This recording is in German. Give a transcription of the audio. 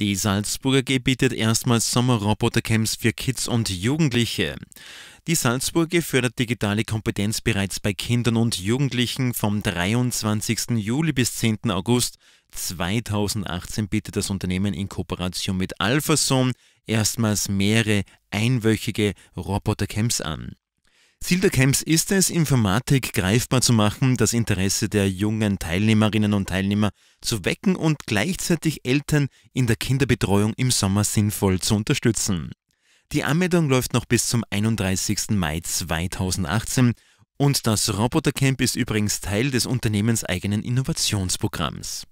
Die Salzburger G bietet erstmals Sommerrobotercamps für Kids und Jugendliche. Die Salzburger fördert digitale Kompetenz bereits bei Kindern und Jugendlichen vom 23. Juli bis 10. August 2018 bietet das Unternehmen in Kooperation mit Alphason erstmals mehrere einwöchige Robotercamps an Ziel der Camps ist es, Informatik greifbar zu machen, das Interesse der jungen Teilnehmerinnen und Teilnehmer zu wecken und gleichzeitig Eltern in der Kinderbetreuung im Sommer sinnvoll zu unterstützen. Die Anmeldung läuft noch bis zum 31. Mai 2018 und das Robotercamp ist übrigens Teil des unternehmenseigenen Innovationsprogramms.